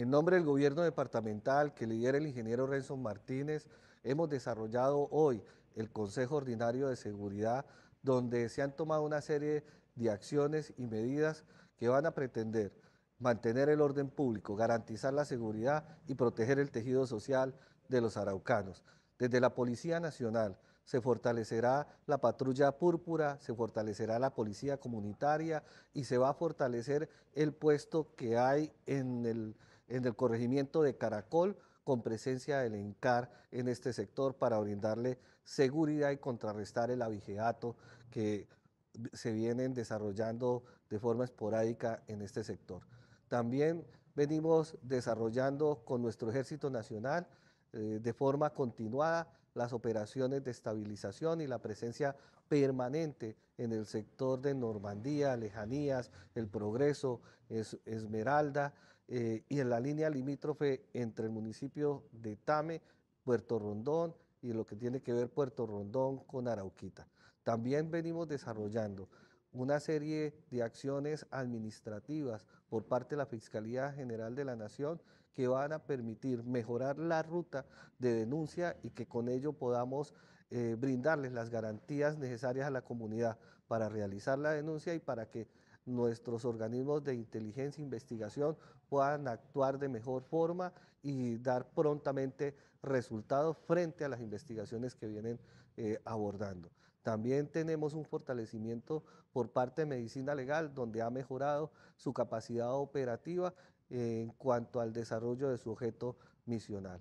En nombre del gobierno departamental que lidera el ingeniero Renzo Martínez, hemos desarrollado hoy el Consejo Ordinario de Seguridad, donde se han tomado una serie de acciones y medidas que van a pretender mantener el orden público, garantizar la seguridad y proteger el tejido social de los araucanos. Desde la Policía Nacional se fortalecerá la patrulla púrpura, se fortalecerá la policía comunitaria y se va a fortalecer el puesto que hay en el en el corregimiento de Caracol con presencia del ENCAR en este sector para brindarle seguridad y contrarrestar el abigeato que se vienen desarrollando de forma esporádica en este sector. También venimos desarrollando con nuestro Ejército Nacional eh, de forma continuada las operaciones de estabilización y la presencia permanente en el sector de Normandía, Lejanías, El Progreso, es, Esmeralda eh, y en la línea limítrofe entre el municipio de Tame, Puerto Rondón y lo que tiene que ver Puerto Rondón con Arauquita. También venimos desarrollando una serie de acciones administrativas por parte de la Fiscalía General de la Nación que van a permitir mejorar la ruta de denuncia y que con ello podamos eh, brindarles las garantías necesarias a la comunidad para realizar la denuncia y para que nuestros organismos de inteligencia e investigación puedan actuar de mejor forma y dar prontamente resultados frente a las investigaciones que vienen eh, abordando. También tenemos un fortalecimiento por parte de Medicina Legal, donde ha mejorado su capacidad operativa en cuanto al desarrollo de su objeto misional.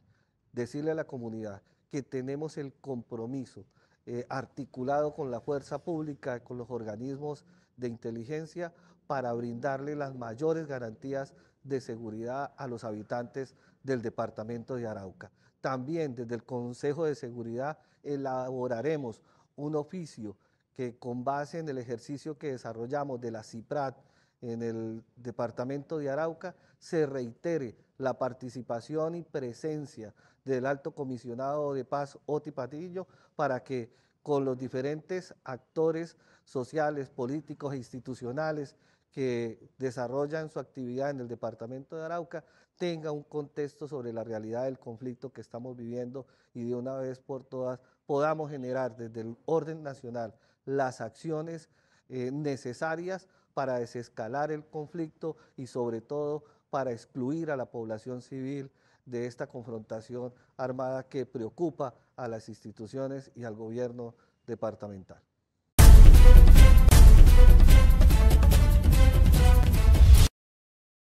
Decirle a la comunidad que tenemos el compromiso eh, articulado con la fuerza pública, con los organismos de inteligencia, para brindarle las mayores garantías de seguridad a los habitantes del departamento de Arauca. También desde el Consejo de Seguridad elaboraremos un oficio que con base en el ejercicio que desarrollamos de la CIPRAT en el departamento de Arauca, se reitere la participación y presencia del alto comisionado de paz Oti para que con los diferentes actores sociales, políticos e institucionales que desarrollan su actividad en el departamento de Arauca tenga un contexto sobre la realidad del conflicto que estamos viviendo y de una vez por todas podamos generar desde el orden nacional las acciones eh, necesarias para desescalar el conflicto y sobre todo para excluir a la población civil de esta confrontación armada que preocupa a las instituciones y al gobierno departamental.